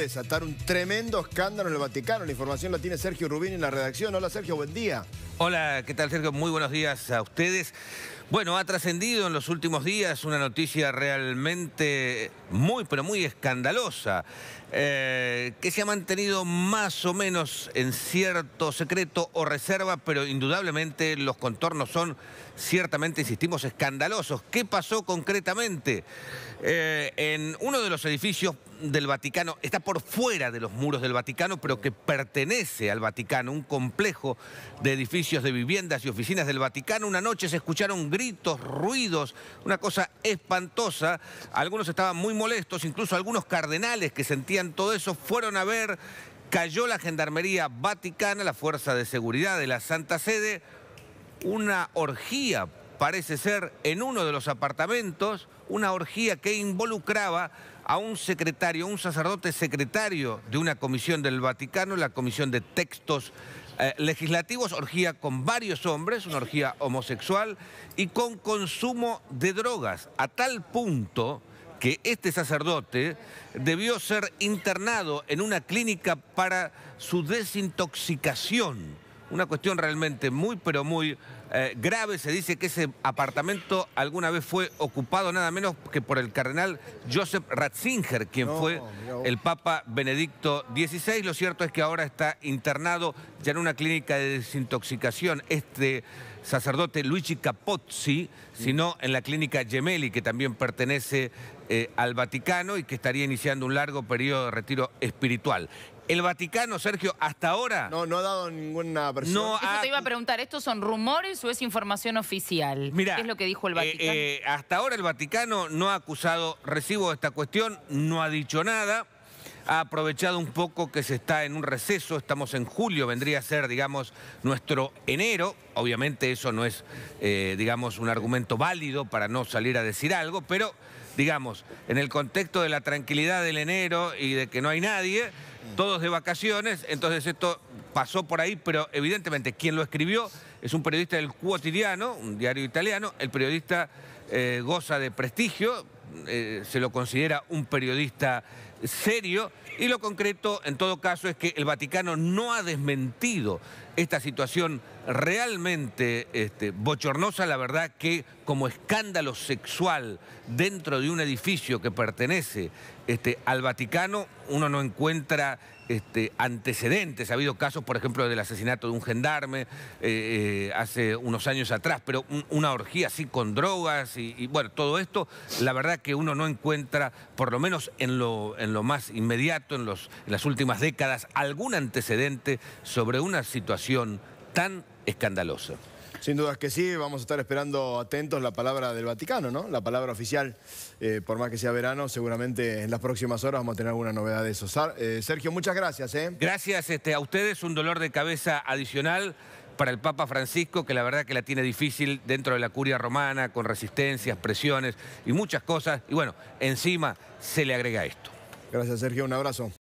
desatar un tremendo escándalo en el Vaticano. La información la tiene Sergio Rubín en la redacción. Hola Sergio, buen día. Hola, ¿qué tal Sergio? Muy buenos días a ustedes. Bueno, ha trascendido en los últimos días una noticia realmente muy, pero muy escandalosa, eh, que se ha mantenido más o menos en cierto secreto o reserva, pero indudablemente los contornos son ciertamente, insistimos, escandalosos. ¿Qué pasó concretamente? Eh, en uno de los edificios del Vaticano, está por fuera de los muros del Vaticano, pero que pertenece al Vaticano, un complejo de edificios de viviendas y oficinas del Vaticano, una noche se escucharon gritos gritos, ruidos, una cosa espantosa. Algunos estaban muy molestos, incluso algunos cardenales que sentían todo eso fueron a ver. Cayó la Gendarmería Vaticana, la Fuerza de Seguridad de la Santa Sede, una orgía parece ser, en uno de los apartamentos, una orgía que involucraba a un secretario, un sacerdote secretario de una comisión del Vaticano, la Comisión de Textos eh, Legislativos, orgía con varios hombres, una orgía homosexual y con consumo de drogas, a tal punto que este sacerdote debió ser internado en una clínica para su desintoxicación una cuestión realmente muy, pero muy eh, grave. Se dice que ese apartamento alguna vez fue ocupado nada menos que por el cardenal Joseph Ratzinger, quien fue el Papa Benedicto XVI. Lo cierto es que ahora está internado ya en una clínica de desintoxicación. Este sacerdote Luigi Capozzi, sino en la clínica Gemelli, que también pertenece eh, al Vaticano y que estaría iniciando un largo periodo de retiro espiritual. El Vaticano, Sergio, hasta ahora... No, no ha dado ninguna versión. No te iba a preguntar, ¿estos son rumores o es información oficial? Mira, ¿Qué es lo que dijo el Vaticano? Eh, eh, hasta ahora el Vaticano no ha acusado recibo de esta cuestión, no ha dicho nada ha aprovechado un poco que se está en un receso, estamos en julio, vendría a ser, digamos, nuestro enero. Obviamente eso no es, eh, digamos, un argumento válido para no salir a decir algo, pero, digamos, en el contexto de la tranquilidad del enero y de que no hay nadie todos de vacaciones, entonces esto pasó por ahí, pero evidentemente quien lo escribió es un periodista del Quotidiano, un diario italiano, el periodista eh, goza de prestigio, eh, se lo considera un periodista serio y lo concreto en todo caso es que el Vaticano no ha desmentido esta situación realmente este, bochornosa, la verdad que como escándalo sexual dentro de un edificio que pertenece este, al Vaticano, uno no encuentra este, antecedentes. Ha habido casos, por ejemplo, del asesinato de un gendarme eh, eh, hace unos años atrás, pero una orgía así con drogas y, y bueno, todo esto, la verdad que uno no encuentra, por lo menos en lo, en lo más inmediato, en, los, las últimas décadas, algún antecedente sobre una situación tan escandalosa. Sin dudas que sí, vamos a estar esperando atentos la palabra del Vaticano, ¿no? La palabra oficial, eh, por más que sea verano, seguramente en las próximas horas vamos a tener alguna novedad de eso. Eh, Sergio, muchas gracias. ¿eh? Gracias este, a ustedes, un dolor de cabeza adicional para el Papa Francisco, que la verdad que la tiene difícil dentro de la curia romana, con resistencias, presiones y muchas cosas. Y bueno, encima se le agrega esto. Gracias, Sergio. Un abrazo.